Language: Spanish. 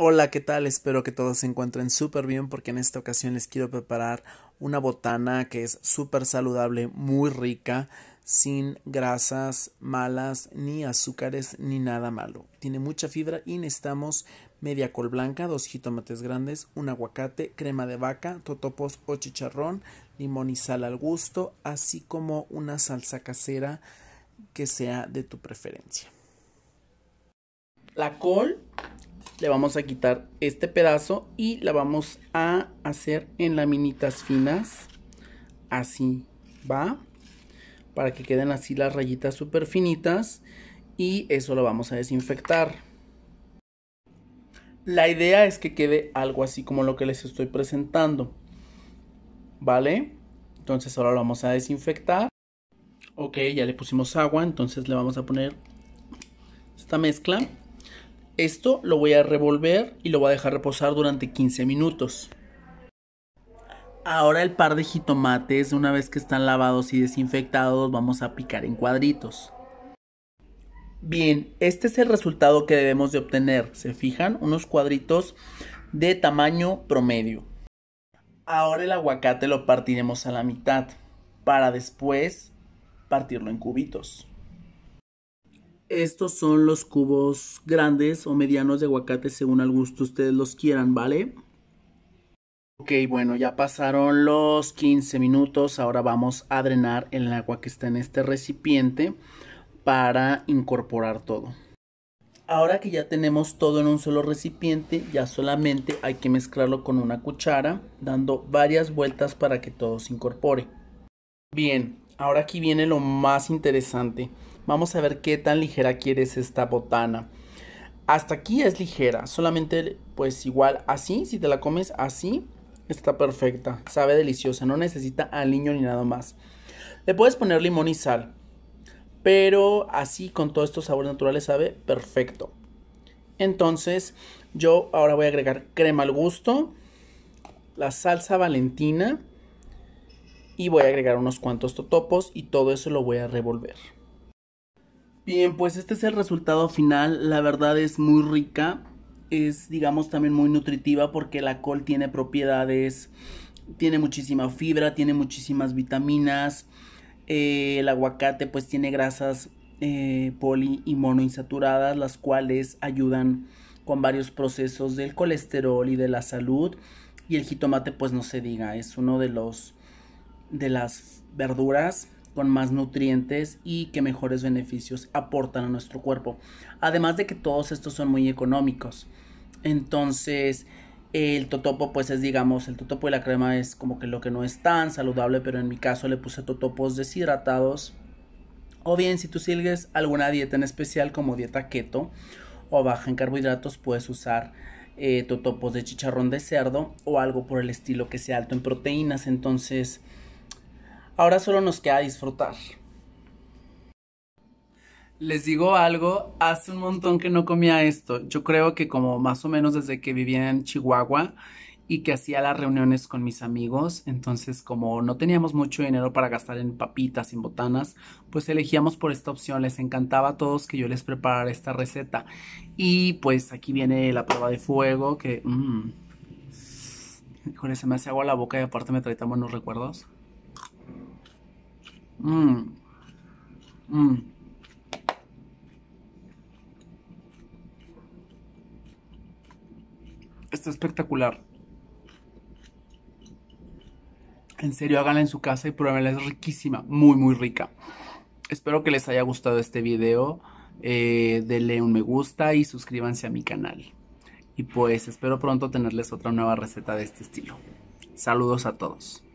Hola, ¿qué tal? Espero que todos se encuentren súper bien porque en esta ocasión les quiero preparar una botana que es súper saludable, muy rica, sin grasas malas, ni azúcares, ni nada malo. Tiene mucha fibra y necesitamos media col blanca, dos jitomates grandes, un aguacate, crema de vaca, totopos o chicharrón, limón y sal al gusto, así como una salsa casera que sea de tu preferencia. La col le vamos a quitar este pedazo y la vamos a hacer en laminitas finas. Así va. Para que queden así las rayitas súper finitas. Y eso lo vamos a desinfectar. La idea es que quede algo así como lo que les estoy presentando. ¿Vale? Entonces ahora lo vamos a desinfectar. Ok, ya le pusimos agua. Entonces le vamos a poner esta mezcla. Esto lo voy a revolver y lo voy a dejar reposar durante 15 minutos. Ahora el par de jitomates, una vez que están lavados y desinfectados, vamos a picar en cuadritos. Bien, este es el resultado que debemos de obtener. Se fijan, unos cuadritos de tamaño promedio. Ahora el aguacate lo partiremos a la mitad para después partirlo en cubitos. Estos son los cubos grandes o medianos de aguacate según al gusto ustedes los quieran, ¿vale? Ok, bueno, ya pasaron los 15 minutos. Ahora vamos a drenar el agua que está en este recipiente para incorporar todo. Ahora que ya tenemos todo en un solo recipiente, ya solamente hay que mezclarlo con una cuchara, dando varias vueltas para que todo se incorpore. Bien, ahora aquí viene lo más interesante. Vamos a ver qué tan ligera quieres esta botana. Hasta aquí es ligera, solamente pues igual así, si te la comes así, está perfecta, sabe deliciosa, no necesita aliño ni nada más. Le puedes poner limón y sal, pero así con todos estos sabores naturales sabe perfecto. Entonces yo ahora voy a agregar crema al gusto, la salsa valentina y voy a agregar unos cuantos totopos y todo eso lo voy a revolver. Bien, pues este es el resultado final. La verdad es muy rica. Es, digamos, también muy nutritiva porque la col tiene propiedades, tiene muchísima fibra, tiene muchísimas vitaminas. Eh, el aguacate pues tiene grasas eh, poli y monoinsaturadas, las cuales ayudan con varios procesos del colesterol y de la salud. Y el jitomate pues no se diga, es uno de los de las verduras con más nutrientes y que mejores beneficios aportan a nuestro cuerpo. Además de que todos estos son muy económicos. Entonces, el totopo, pues es, digamos, el totopo y la crema es como que lo que no es tan saludable, pero en mi caso le puse totopos deshidratados. O bien, si tú sigues alguna dieta en especial, como dieta keto o baja en carbohidratos, puedes usar eh, totopos de chicharrón de cerdo o algo por el estilo que sea alto en proteínas. Entonces, Ahora solo nos queda disfrutar. Les digo algo, hace un montón que no comía esto. Yo creo que como más o menos desde que vivía en Chihuahua y que hacía las reuniones con mis amigos, entonces como no teníamos mucho dinero para gastar en papitas, y botanas, pues elegíamos por esta opción. Les encantaba a todos que yo les preparara esta receta. Y pues aquí viene la prueba de fuego que... Mmm, se me hace agua la boca y aparte me trae tan buenos recuerdos. Mmm. Está espectacular. En serio, háganla en su casa y pruébenla. Es riquísima, muy, muy rica. Espero que les haya gustado este video. Eh, denle un me gusta y suscríbanse a mi canal. Y pues espero pronto tenerles otra nueva receta de este estilo. Saludos a todos.